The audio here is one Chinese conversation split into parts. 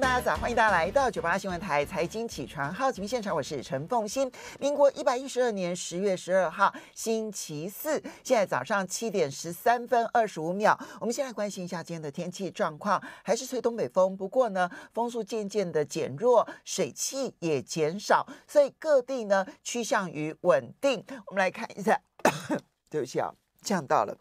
大家早！欢迎大家来到九八新闻台财经起床号节目现场，我是陈凤欣。民国一百一十二年十月十二号，星期四，现在早上七点十三分二十五秒。我们先来关心一下今天的天气状况，还是吹东北风，不过呢，风速渐渐的减弱，水汽也减少，所以各地呢趋向于稳定。我们来看一下，对不起啊，呛到了。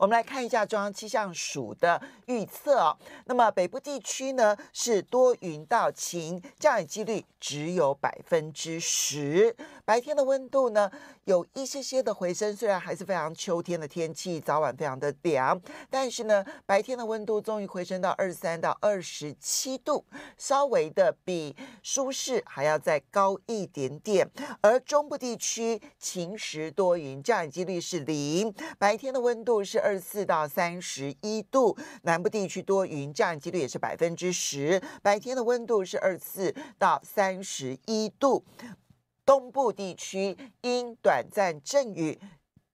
我们来看一下中央气象署的预测哦。那么北部地区呢是多云到晴，降雨几率只有百分之十。白天的温度呢？有一些些的回升，虽然还是非常秋天的天气，早晚非常的凉，但是呢，白天的温度终于回升到二十三到二十七度，稍微的比舒适还要再高一点点。而中部地区晴时多云，降雨几率是零，白天的温度是二四到三十一度。南部地区多云，降雨几率也是百分之十，白天的温度是二四到三十一度。东部地区因短暂阵雨，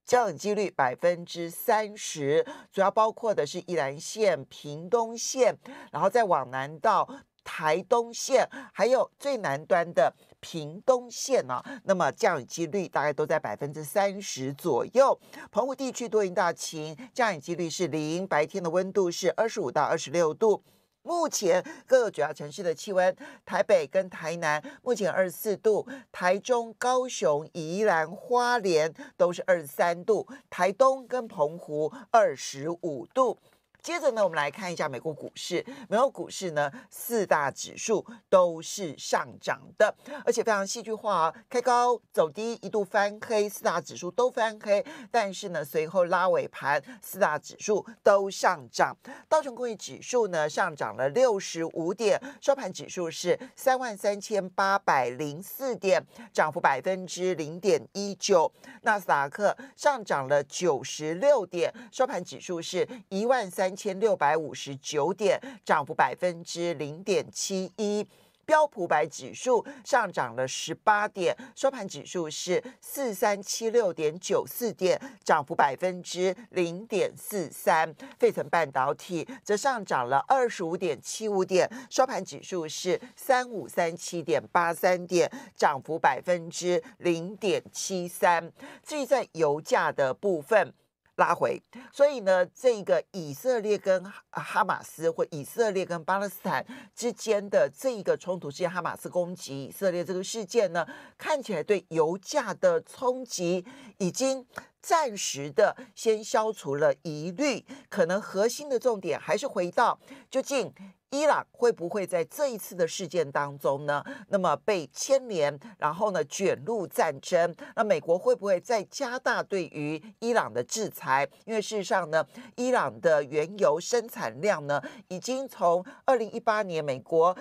降雨几率百分之三十，主要包括的是宜兰县、屏东县，然后再往南到台东县，还有最南端的屏东县呢。那么降雨几率大概都在百分之三十左右。澎湖地区多云到晴，降雨几率是零，白天的温度是二十五到二十六度。目前各个主要城市的气温，台北跟台南目前二十四度，台中、高雄、宜兰、花莲都是二十三度，台东跟澎湖二十五度。接着呢，我们来看一下美国股市。美国股市呢，四大指数都是上涨的，而且非常戏剧化啊，开高走低，一度翻黑，四大指数都翻黑。但是呢，随后拉尾盘，四大指数都上涨。道琼工业指数呢，上涨了六十五点，收盘指数是三万三千八百零四点，涨幅百分之零点一九。纳斯达克上涨了九十六点，收盘指数是一万三。千六百五十九点，涨幅百分之零点七一。标普白指数上涨了十八点，收盘指数是四三七六点九四点，涨幅百分之零点四三。费城半导体则上涨了二十五点七五点，收盘指数是三五三七点八三点，涨幅百分之零点七三。至于在油价的部分。拉回，所以呢，这个以色列跟哈马斯或以色列跟巴勒斯坦之间的这一个冲突，是哈马斯攻击以色列这个事件呢，看起来对油价的冲击已经。暂时的先消除了疑虑，可能核心的重点还是回到究竟伊朗会不会在这一次的事件当中呢？那么被牵连，然后呢卷入战争？那美国会不会再加大对于伊朗的制裁？因为事实上呢，伊朗的原油生产量呢，已经从二零一八年美国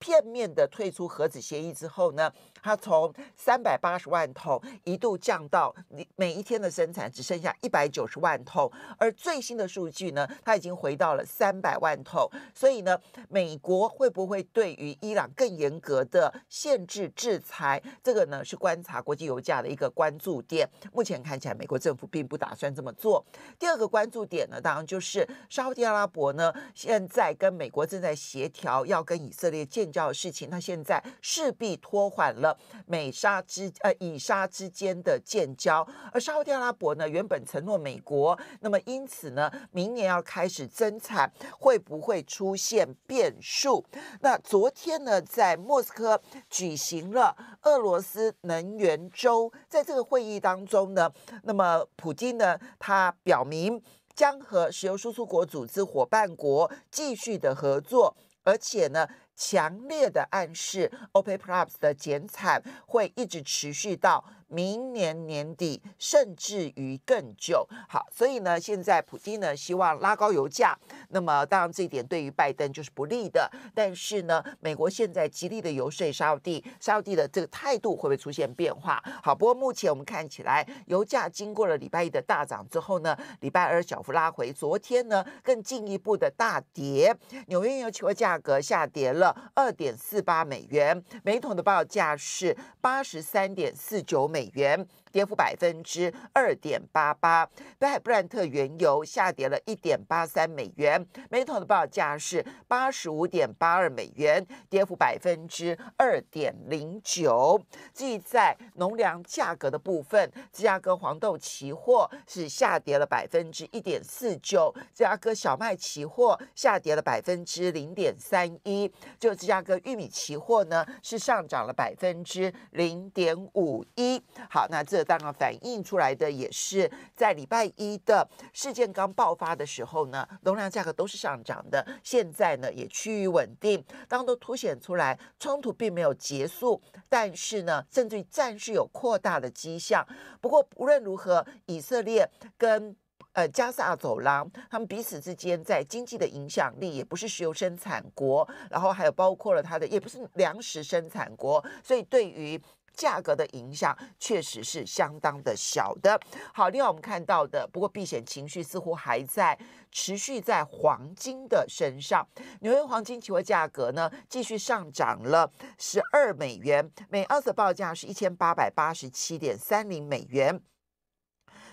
片面的退出核子协议之后呢。它从三百八十万桶一度降到每每一天的生产只剩下一百九十万桶，而最新的数据呢，它已经回到了三百万桶。所以呢，美国会不会对于伊朗更严格的限制制裁？这个呢是观察国际油价的一个关注点。目前看起来，美国政府并不打算这么做。第二个关注点呢，当然就是沙特阿拉伯呢现在跟美国正在协调要跟以色列建交的事情，它现在势必拖缓了。美沙之呃以沙之间的建交，而沙特阿拉伯呢原本承诺美国，那么因此呢明年要开始增产，会不会出现变数？那昨天呢在莫斯科举行了俄罗斯能源周，在这个会议当中呢，那么普京呢他表明将和石油输出国组织伙伴国继续的合作，而且呢。强烈的暗示，Open Props 的减产会一直持续到。明年年底，甚至于更久。好，所以呢，现在普京呢希望拉高油价，那么当然这一点对于拜登就是不利的。但是呢，美国现在极力的游说沙地，蒂，沙地蒂的这个态度会不会出现变化？好，不过目前我们看起来，油价经过了礼拜一的大涨之后呢，礼拜二小幅拉回，昨天呢更进一步的大跌。纽约原油价格下跌了二点四八美元，每桶的报价是八十三点四九美。美元。跌幅百分之二点八八，北海布兰特原油下跌了一点八三美元，每桶的报价是八十五点八二美元，跌幅百分之二点零九。继在农粮价格的部分，芝加哥黄豆期货是下跌了百分之一点四九，芝加哥小麦期货下跌了百分之零点三一，就芝加哥玉米期货呢是上涨了百分之零点五一。好，那这。刚然反映出来的也是在礼拜一的事件刚爆发的时候呢，容量价格都是上涨的，现在呢也趋于稳定。当都凸显出来，冲突并没有结束，但是呢，甚至战事有扩大的迹象。不过无论如何，以色列跟呃加萨走廊，他们彼此之间在经济的影响力也不是石油生产国，然后还有包括了他的也不是粮食生产国，所以对于。价格的影响确实是相当的小的。好，另外我们看到的，不过避险情绪似乎还在持续在黄金的身上。纽约黄金期货价格呢继续上涨了十二美元，每盎司报价是一千八百八十七点三零美元。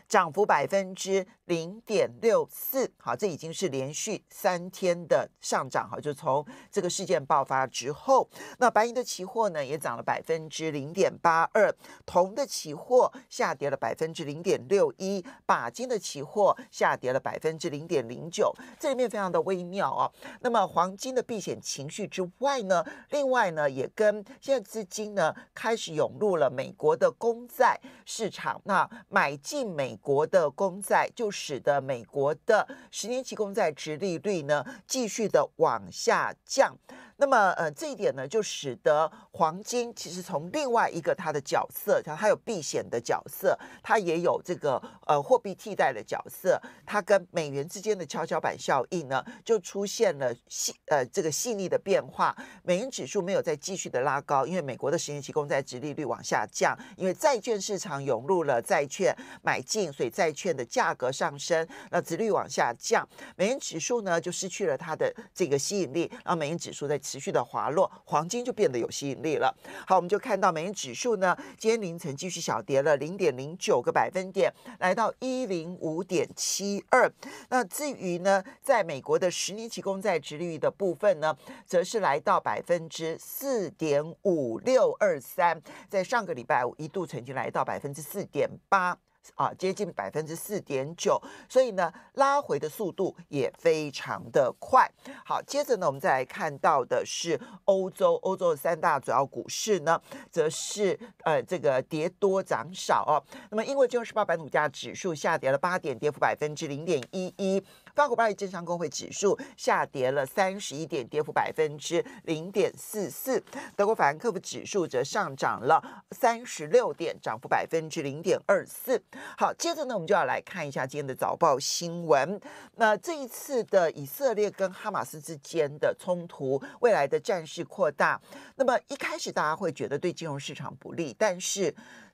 涨幅百分之零点六四，好，这已经是连续三天的上涨，好，就从这个事件爆发之后，那白银的期货呢也涨了百分之零点八二，铜的期货下跌了百分之零点六一，钯金的期货下跌了百分之零点零九，这里面非常的微妙哦。那么黄金的避险情绪之外呢，另外呢也跟现在资金呢开始涌入了美国的公债市场，那买进美。国的公债就使得美国的十年期公债值利率呢，继续的往下降。那么，呃，这一点呢，就使得黄金其实从另外一个它的角色，像它有避险的角色，它也有这个呃货币替代的角色，它跟美元之间的跷跷板效应呢，就出现了细呃这个细腻的变化。美元指数没有再继续的拉高，因为美国的十年期公债值利率往下降，因为债券市场涌入了债券买进，所以债券的价格上升，那值率往下降，美元指数呢就失去了它的这个吸引力，让美元指数在。持续的滑落，黄金就变得有吸引力了。好，我们就看到美元指数呢，今天凌晨继续小跌了零点零九个百分点，来到一零五点七二。那至于呢，在美国的十年期公债殖率的部分呢，则是来到百分之四点五六二三，在上个礼拜五一度曾经来到百分之四点八。啊，接近百分之四点九，所以呢，拉回的速度也非常的快。好，接着呢，我们再来看到的是欧洲，欧洲的三大主要股市呢，则是呃这个跌多涨少哦。那么，英国金融时报白股价指数下跌了八点，跌幅百分之零点一一。法国巴黎证商工会指数下跌了三十一点，跌幅百分之零点四四。德国法兰克福指数则上涨了三十六点，涨幅百分之零点二四。好，接着呢，我们就要来看一下今天的早报新闻。那这一次的以色列跟哈马斯之间的冲突，未来的战事扩大，那么一开始大家会觉得对金融市场不利，但是，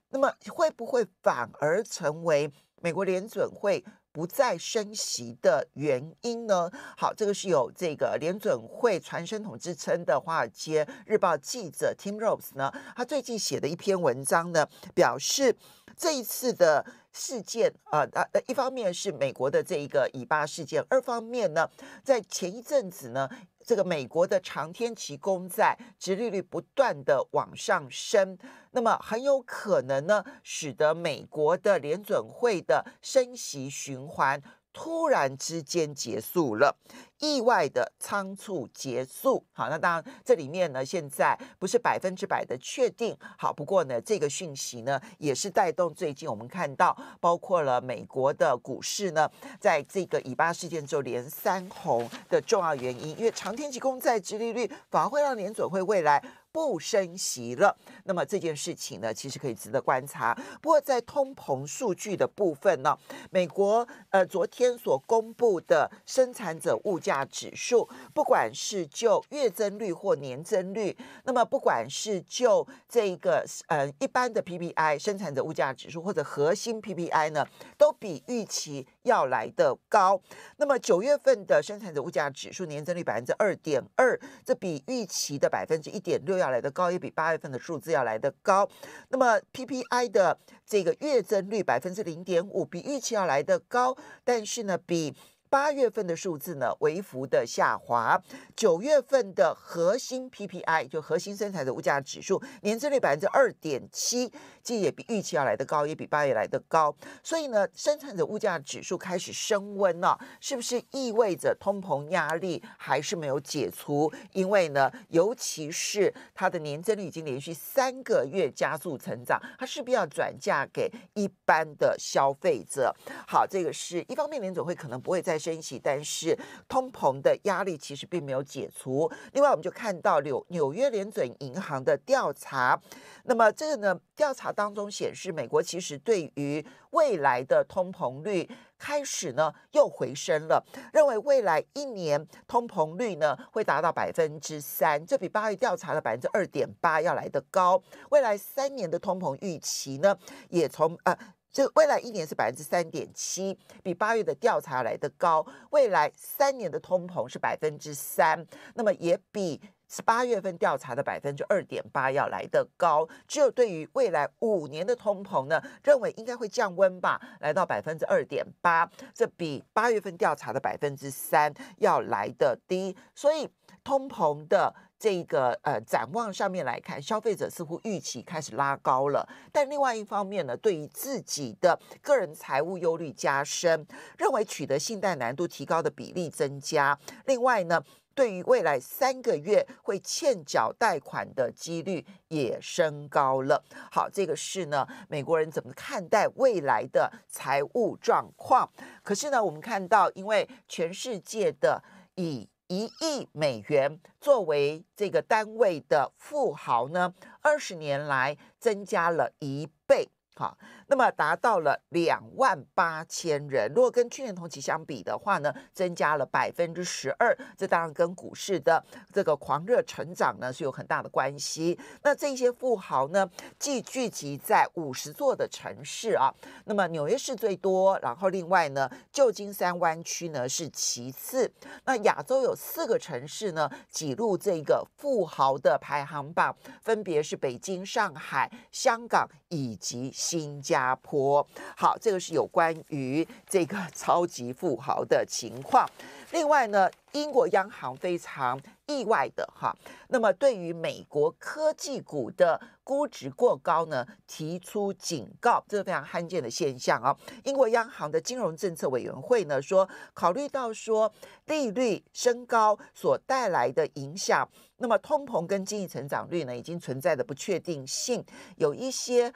那么会不会反而成为美国联准会？不再升息的原因呢？好，这个是有这个联准会传声筒之称的《华尔街日报》记者 Tim r o s s 呢，他最近写的一篇文章呢，表示这一次的。事件啊啊呃，一方面是美国的这一个以巴事件，二方面呢，在前一阵子呢，这个美国的长天期公债殖利率不断的往上升，那么很有可能呢，使得美国的联准会的升息循环。突然之间结束了，意外的仓促结束。好，那当然这里面呢，现在不是百分之百的确定。好，不过呢，这个讯息呢，也是带动最近我们看到，包括了美国的股市呢，在这个以巴事件之后连三红的重要原因，因为长天期公债殖利率反而会让联准会未来。不升息了，那么这件事情呢，其实可以值得观察。不过在通膨数据的部分呢，美国呃昨天所公布的生产者物价指数，不管是就月增率或年增率，那么不管是就这一个呃一般的 PPI 生产者物价指数或者核心 PPI 呢，都比预期。要来的高，那么九月份的生产者物价指数年增率百分之二点二，这比预期的百分之一点六要来的高，也比八月份的数字要来的高。那么 PPI 的这个月增率百分之零点五，比预期要来的高，但是呢，比。八月份的数字呢，微幅的下滑。九月份的核心 PPI 就核心生产的物价指数，年增率百分之二点七，其也比预期要来的高，也比八月来的高。所以呢，生产者物价指数开始升温了，是不是意味着通膨压力还是没有解除？因为呢，尤其是它的年增率已经连续三个月加速成长，它势必要转嫁给一般的消费者。好，这个是一方面，联总会可能不会再。升息，但是通膨的压力其实并没有解除。另外，我们就看到纽纽约联准银行的调查，那么这个呢，调查当中显示，美国其实对于未来的通膨率开始呢又回升了，认为未来一年通膨率呢会达到百分之三，这比八月调查的百分之二点八要来得高。未来三年的通膨预期呢，也从呃。这未来一年是百分之三点七，比八月的调查来的高。未来三年的通膨是百分之三，那么也比八月份调查的百分之二点八要来的高。只有对于未来五年的通膨呢，认为应该会降温吧，来到百分之二点八，这比八月份调查的百分之三要来的低。所以通膨的。这一个呃展望上面来看，消费者似乎预期开始拉高了。但另外一方面呢，对于自己的个人财务忧虑加深，认为取得信贷难度提高的比例增加。另外呢，对于未来三个月会欠缴贷款的几率也升高了。好，这个是呢美国人怎么看待未来的财务状况。可是呢，我们看到因为全世界的以。一亿美元作为这个单位的富豪呢，二十年来增加了一倍，哈。那么达到了两万八千人，如果跟去年同期相比的话呢，增加了百分之十二，这当然跟股市的这个狂热成长呢是有很大的关系。那这些富豪呢，既聚集在五十座的城市啊，那么纽约市最多，然后另外呢，旧金山湾区呢是其次。那亚洲有四个城市呢挤入这个富豪的排行榜，分别是北京、上海、香港以及新加阿波，好，这个是有关于这个超级富豪的情况。另外呢，英国央行非常意外的哈，那么对于美国科技股的估值过高呢，提出警告，这是非常罕见的现象啊。英国央行的金融政策委员会呢说，考虑到说利率升高所带来的影响，那么通膨跟经济成长率呢已经存在的不确定性，有一些。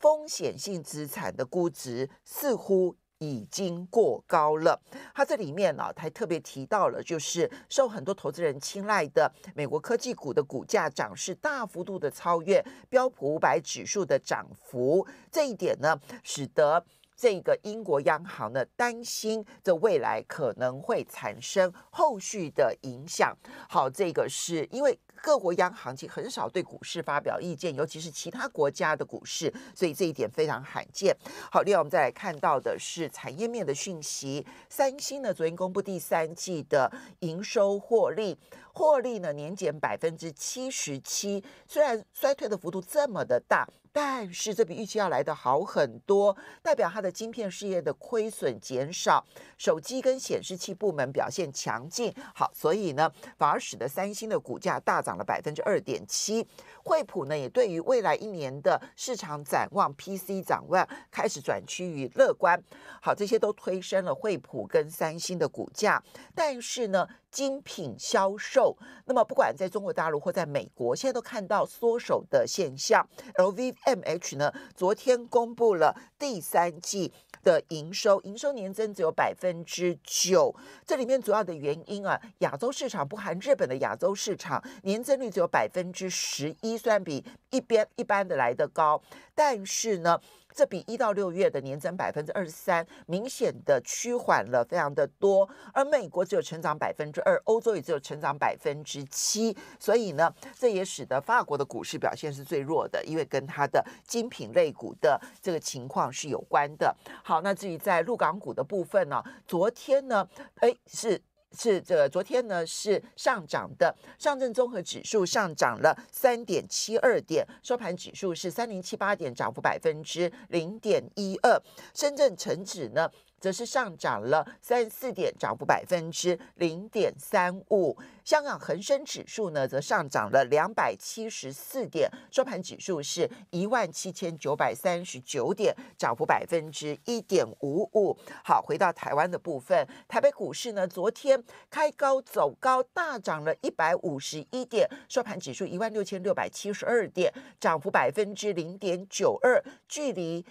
风险性资产的估值似乎已经过高了。它这里面呢，还特别提到了，就是受很多投资人青睐的美国科技股的股价涨势大幅度的超越标普五百指数的涨幅，这一点呢，使得。这个英国央行呢，担心这未来可能会产生后续的影响。好，这个是因为各国央行其实很少对股市发表意见，尤其是其他国家的股市，所以这一点非常罕见。好，另外我们再来看到的是产业面的讯息，三星呢昨天公布第三季的营收获利，获利呢年减百分之七十七，虽然衰退的幅度这么的大。但是这比预期要来的好很多，代表它的晶片事业的亏损减少，手机跟显示器部门表现强劲，好，所以呢，反而使得三星的股价大涨了百分之二点七。惠普呢，也对于未来一年的市场展望，PC 展望开始转趋于乐观，好，这些都推升了惠普跟三星的股价。但是呢，精品销售，那么不管在中国大陆或在美国，现在都看到缩手的现象。LVMH 呢，昨天公布了第三季的营收，营收年增只有百分之九。这里面主要的原因啊，亚洲市场不含日本的亚洲市场，年增率只有百分之十一，虽然比一边一般的来的高，但是呢。这比一到六月的年增百分之二十三，明显的趋缓了，非常的多。而美国只有成长百分之二，欧洲也只有成长百分之七，所以呢，这也使得法国的股市表现是最弱的，因为跟它的精品类股的这个情况是有关的。好，那至于在沪港股的部分呢，昨天呢，哎是。是这昨天呢是上涨的，上证综合指数上涨了三点七二点，收盘指数是三零七八点，涨幅百分之零点一二。深圳成指呢？则是上涨了三十四点，涨幅百分之零点三五。香港恒生指数呢，则上涨了两百七十四点，收盘指数是一万七千九百三十九点，涨幅百分之一点五五。好，回到台湾的部分，台北股市呢，昨天开高走高，大涨了一百五十一点，收盘指数一万六千六百七十二点，涨幅百分之零点九二，距离。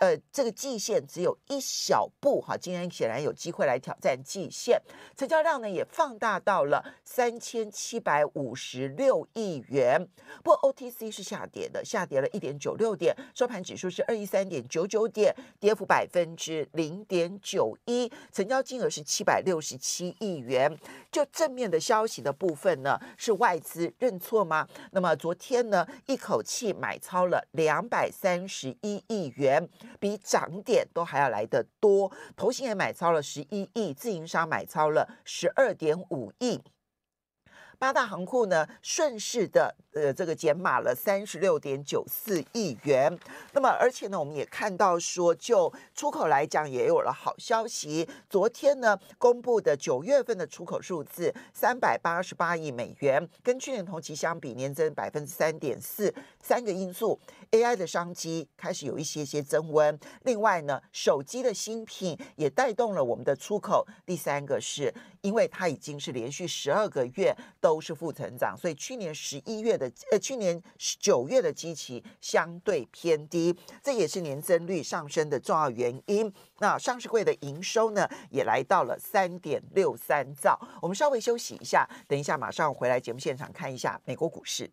呃，这个季线只有一小步哈，今天显然有机会来挑战季线，成交量呢也放大到了三千七百五十六亿元。不过 O T C 是下跌的，下跌了一点九六点，收盘指数是二一三点九九点，跌幅百分之零点九一，成交金额是七百六十七亿元。就正面的消息的部分呢，是外资认错吗？那么昨天呢，一口气买超了两百三十一亿元。比涨点都还要来得多，投行也买超了十一亿，自营商买超了十二点五亿。八大行库呢，顺势的呃，这个减码了三十六点九四亿元。那么，而且呢，我们也看到说，就出口来讲，也有了好消息。昨天呢，公布的九月份的出口数字三百八十八亿美元，跟去年同期相比，年增百分之三点四。三个因素，AI 的商机开始有一些些增温。另外呢，手机的新品也带动了我们的出口。第三个是。因为它已经是连续十二个月都是负成长，所以去年十一月的呃，去年九月的基期相对偏低，这也是年增率上升的重要原因。那上市柜的营收呢，也来到了三点六三兆。我们稍微休息一下，等一下马上回来节目现场看一下美国股市。